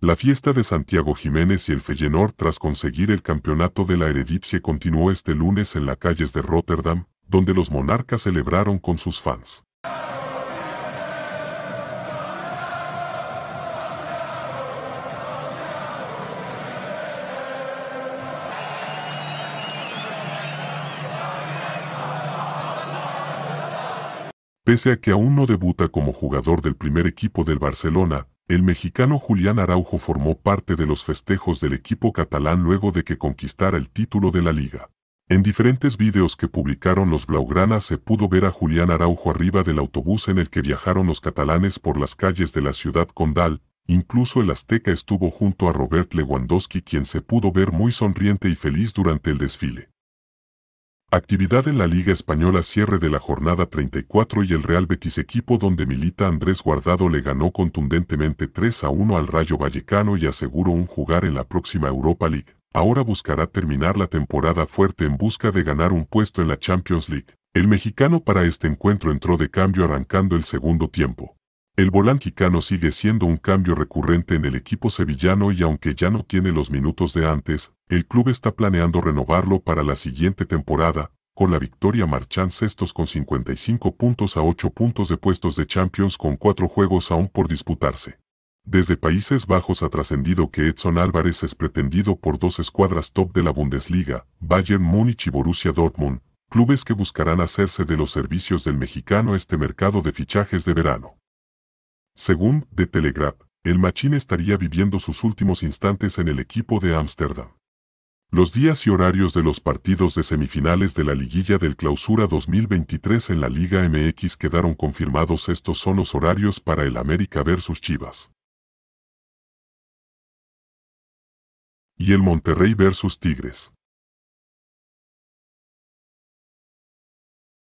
La fiesta de Santiago Jiménez y el Feyenoord tras conseguir el campeonato de la Eredivisie continuó este lunes en las calles de Rotterdam, donde los monarcas celebraron con sus fans. Pese a que aún no debuta como jugador del primer equipo del Barcelona, el mexicano Julián Araujo formó parte de los festejos del equipo catalán luego de que conquistara el título de la liga. En diferentes vídeos que publicaron los Blaugrana se pudo ver a Julián Araujo arriba del autobús en el que viajaron los catalanes por las calles de la ciudad condal, incluso el azteca estuvo junto a Robert Lewandowski quien se pudo ver muy sonriente y feliz durante el desfile. Actividad en la Liga Española cierre de la jornada 34 y el Real Betis equipo donde milita Andrés Guardado le ganó contundentemente 3 a 1 al Rayo Vallecano y aseguró un jugar en la próxima Europa League. Ahora buscará terminar la temporada fuerte en busca de ganar un puesto en la Champions League. El mexicano para este encuentro entró de cambio arrancando el segundo tiempo. El chicano sigue siendo un cambio recurrente en el equipo sevillano y aunque ya no tiene los minutos de antes, el club está planeando renovarlo para la siguiente temporada, con la victoria marchan sextos con 55 puntos a 8 puntos de puestos de Champions con 4 juegos aún por disputarse. Desde Países Bajos ha trascendido que Edson Álvarez es pretendido por dos escuadras top de la Bundesliga, Bayern Múnich y Borussia Dortmund, clubes que buscarán hacerse de los servicios del mexicano este mercado de fichajes de verano. Según The Telegraph, el machín estaría viviendo sus últimos instantes en el equipo de Ámsterdam. Los días y horarios de los partidos de semifinales de la liguilla del Clausura 2023 en la Liga MX quedaron confirmados. Estos son los horarios para el América versus Chivas. Y el Monterrey versus Tigres.